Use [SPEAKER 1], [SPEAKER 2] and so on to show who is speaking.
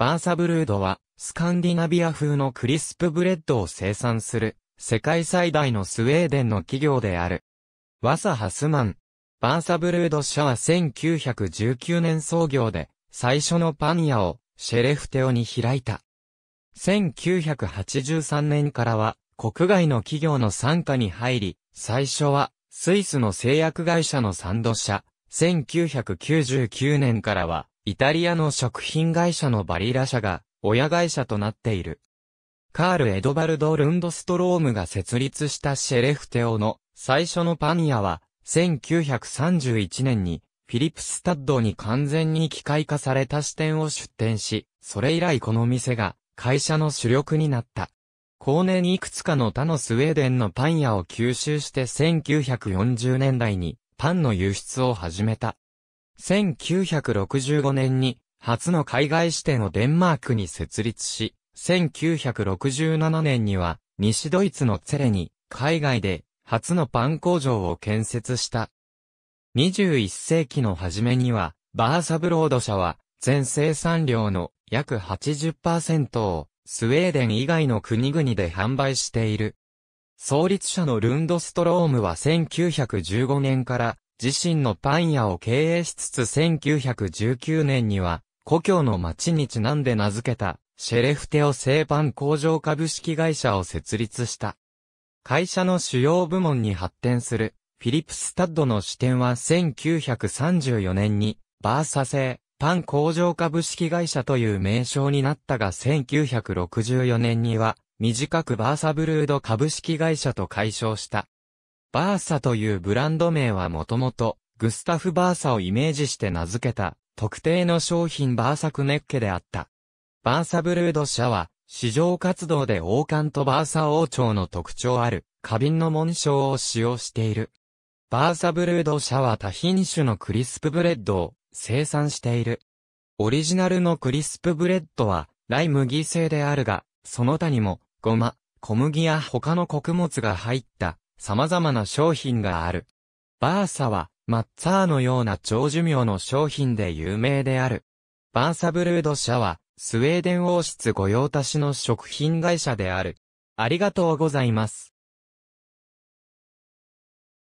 [SPEAKER 1] バーサブルードは、スカンディナビア風のクリスプブレッドを生産する、世界最大のスウェーデンの企業である。ワサハスマン。バーサブルード社は1919年創業で、最初のパン屋を、シェレフテオに開いた。1983年からは、国外の企業の参加に入り、最初は、スイスの製薬会社のサンド社、1999年からは、イタリアの食品会社のバリラ社が親会社となっている。カール・エドバルド・ルンドストロームが設立したシェレフテオの最初のパン屋は、1931年にフィリップスタッドに完全に機械化された支店を出店し、それ以来この店が会社の主力になった。後年いくつかの他のスウェーデンのパン屋を吸収して1940年代にパンの輸出を始めた。1965年に初の海外支店をデンマークに設立し、1967年には西ドイツのツェレに海外で初のパン工場を建設した。21世紀の初めにはバーサブロード社は全生産量の約80%をスウェーデン以外の国々で販売している。創立者のルンドストロームは1915年から自身のパン屋を経営しつつ1919年には、故郷の町にちなんで名付けた、シェレフテオ製パン工場株式会社を設立した。会社の主要部門に発展する、フィリップスタッドの支店は1934年に、バーサ製、パン工場株式会社という名称になったが1964年には、短くバーサブルード株式会社と解消した。バーサというブランド名はもともと、グスタフ・バーサをイメージして名付けた、特定の商品バーサクネッケであった。バーサブルード社は、市場活動で王冠とバーサ王朝の特徴ある、花瓶の紋章を使用している。バーサブルード社は多品種のクリスプブレッドを生産している。オリジナルのクリスプブレッドは、ライ麦製であるが、その他にも、ごま、小麦や他の穀物が入った様々な商品がある。バーサは、マッツァーのような長寿命の商品で有名である。バーサブルード社は、スウェーデン王室御用達の食品会社である。ありがとうございます。